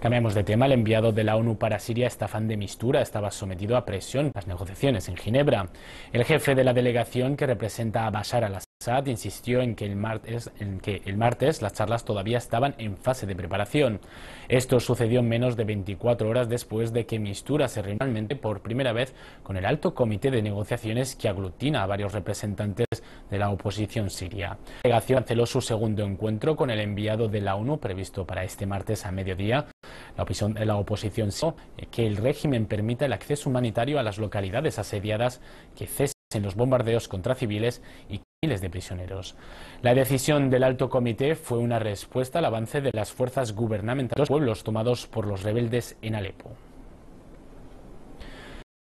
Cambiamos de tema. El enviado de la ONU para Siria, Staffan de Mistura, estaba sometido a presión en las negociaciones en Ginebra. El jefe de la delegación que representa a Bashar al-Assad insistió en que, el martes, en que el martes las charlas todavía estaban en fase de preparación. Esto sucedió menos de 24 horas después de que Mistura se reunió por primera vez con el alto comité de negociaciones que aglutina a varios representantes de la oposición siria. La delegación canceló su segundo encuentro con el enviado de la ONU previsto para este martes a mediodía la oposición, la que el régimen permita el acceso humanitario a las localidades asediadas, que cesen los bombardeos contra civiles y miles de prisioneros. La decisión del alto comité fue una respuesta al avance de las fuerzas gubernamentales de los pueblos tomados por los rebeldes en Alepo.